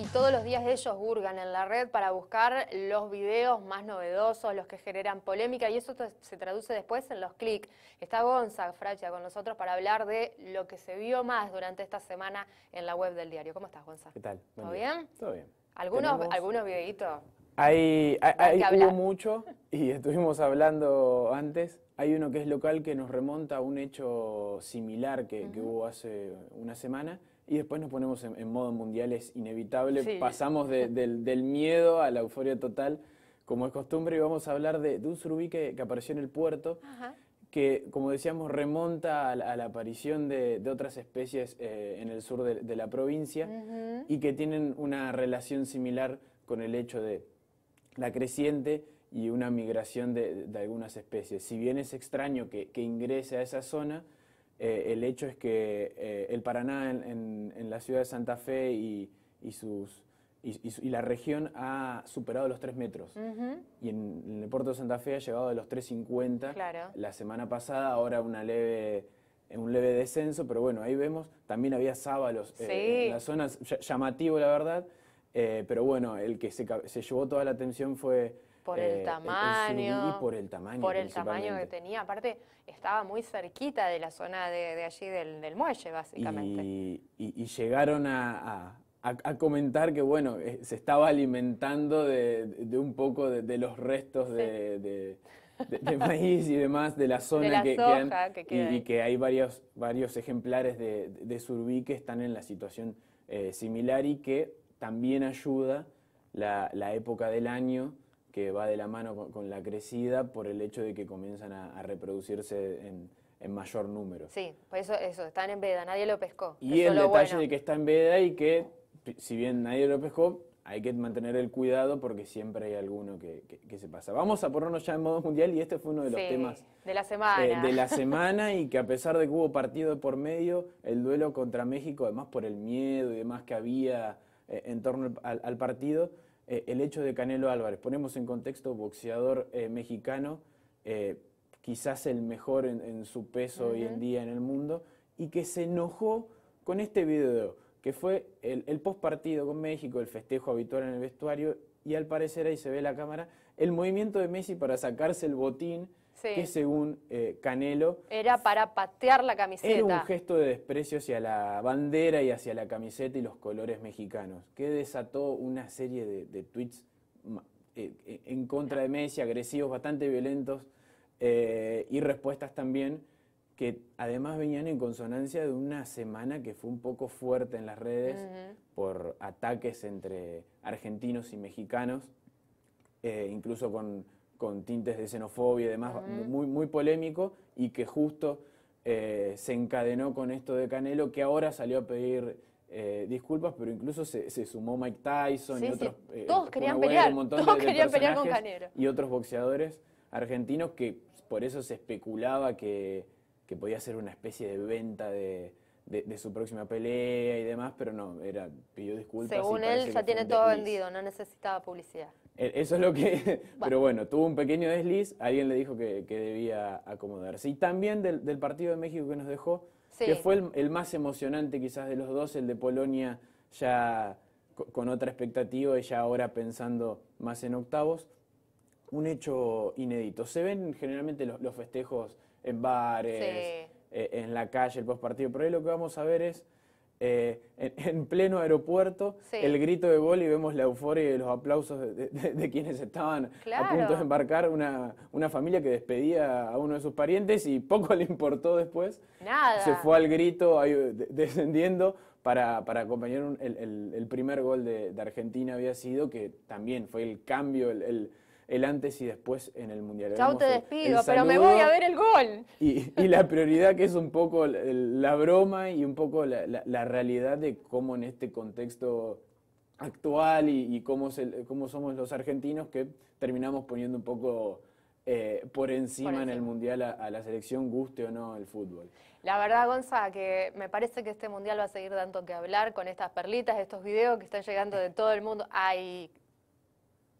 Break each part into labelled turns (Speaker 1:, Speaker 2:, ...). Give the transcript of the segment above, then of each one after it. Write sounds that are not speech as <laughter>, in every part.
Speaker 1: Y todos los días ellos burgan en la red para buscar los videos más novedosos, los que generan polémica, y eso se traduce después en los clics. Está Gonza Fracha con nosotros para hablar de lo que se vio más durante esta semana en la web del diario. ¿Cómo estás, Gonza? ¿Qué tal? ¿Todo bien? Todo bien. ¿Algunos, algunos videitos?
Speaker 2: Hay, hay, hubo mucho, y <laughs> estuvimos hablando antes, hay uno que es local que nos remonta a un hecho similar que hubo hace una semana, y después nos ponemos en, modo mundial, es inevitable. Pasamos del, miedo a la euforia total, como es costumbre, y vamos a hablar de, un surubí que, apareció en el puerto, que, como decíamos, remonta a, la, aparición de, otras especies eh, en el sur de, la provincia y que tienen una relación similar con el hecho de la creciente y una migración de, algunas especies. Si bien es extraño que ingrese a esa zona, eh, el hecho es que eh, el Paraná en, la ciudad de Santa Fe y, sus, y, la región ha superado los 3 metros. Y en, el puerto de Santa Fe ha llegado a los 3,50 la semana pasada, ahora una leve un leve descenso, pero bueno, ahí vemos, también había sábalos eh, en la zona, llamativo la verdad, pero bueno, el que se, se llevó toda la atención fue por el eh, tamaño. y por el tamaño. Por el tamaño que
Speaker 1: tenía. Aparte, estaba muy cerquita de la zona de, allí del, muelle,
Speaker 2: básicamente. Y, llegaron a, comentar que, bueno, eh, se estaba alimentando de, un poco de, los restos de maíz y demás de la zona que, y, que hay varios, varios ejemplares de, de que están en la situación eh, similar y que también ayuda la, la época del año que va de la mano con, la crecida por el hecho de que comienzan a, reproducirse en, mayor número.
Speaker 1: Sí, por pues eso, eso, están en veda, nadie lo pescó. Y el detalle de
Speaker 2: que está en veda y que, si bien nadie lo pescó, hay que mantener el cuidado porque siempre hay alguno que, se pasa. Vamos a ponernos ya en modo mundial y este fue uno de los temas
Speaker 1: de la eh, semana. de la <laughs>
Speaker 2: semana y que a pesar de que hubo partido por medio, el duelo contra México, además por el miedo y demás que había eh, en torno al partido, eh, el hecho de Canelo Álvarez. Ponemos en contexto boxeador eh, mexicano, eh, quizás el mejor en, su peso hoy en día en el mundo, y que se enojó con este video, que fue el, el post partido con México, el festejo habitual en el vestuario, y al parecer ahí se ve la cámara, el movimiento de Messi para sacarse el botín que según eh, Canelo...
Speaker 1: Era para patear la camiseta. Era un
Speaker 2: gesto de desprecio hacia la bandera y hacia la camiseta y los colores mexicanos, que desató una serie de, tweets eh, eh, en contra de Messi, agresivos, bastante violentos, y respuestas también que además venían en consonancia de una semana que fue un poco fuerte en las redes por ataques entre argentinos y mexicanos, incluso con con tintes de xenofobia y demás, muy, muy polémico, y que justo eh, se encadenó con esto de Canelo, que ahora salió a pedir eh, disculpas, pero incluso se, sumó Mike Tyson y otros. Eh, Todos querían pelear, pelear con Canelo. Y otros boxeadores argentinos que por eso se especulaba que, podía ser una especie de venta de, su próxima pelea y demás, pero no, era pidió disculpas. Según él, ya tiene
Speaker 1: todo vendido, no necesitaba publicidad.
Speaker 2: E, eso es lo que... <laughs> Pero bueno, tuvo un pequeño desliz, alguien le dijo que, debía acomodarse. Y también del, partido de México que nos dejó, que fue el, más emocionante quizás de los dos, el de Polonia ya con otra expectativa y ya ahora pensando más en octavos, un hecho inédito. Se ven generalmente los, festejos en bares, eh, en la calle, el postpartido, pero ahí lo que vamos a ver es eh, en, pleno aeropuerto el grito de gol y vemos la euforia y los aplausos de, quienes estaban a punto de embarcar, una, familia que despedía a uno de sus parientes y poco <laughs> le importó después. Se fue al grito descendiendo para, acompañar el, primer gol de, Argentina había sido, que también fue el cambio, el el antes y después en el Mundial. Chao te despido, pero me voy a ver el gol. Y, la prioridad que es un poco la, broma y un poco la, realidad de cómo en este contexto actual y, cómo, cómo somos los argentinos que terminamos poniendo un poco... Eh, por, encima en el Mundial a, la selección, guste o no el fútbol.
Speaker 1: La verdad, Gonza, que me parece que este Mundial va a seguir tanto que hablar con estas perlitas, estos videos que están llegando de todo el mundo. Hay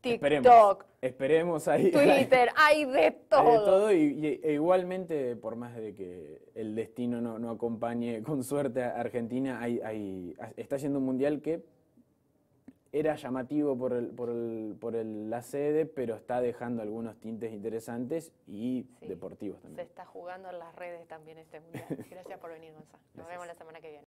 Speaker 1: TikTok.
Speaker 2: Esperemos, ahí. <laughs> Twitter,
Speaker 1: hay, de todo. de todo
Speaker 2: y, e igualmente, por más de que el destino no, no acompañe <laughs> con suerte a Argentina, hay, hay, está yendo un mundial que era llamativo por, por, por la sede, pero está dejando algunos tintes interesantes y deportivos también. Se
Speaker 1: está jugando en las redes también este mundial. <laughs> Gracias por venir, Gonzalo. Nos vemos la semana que viene.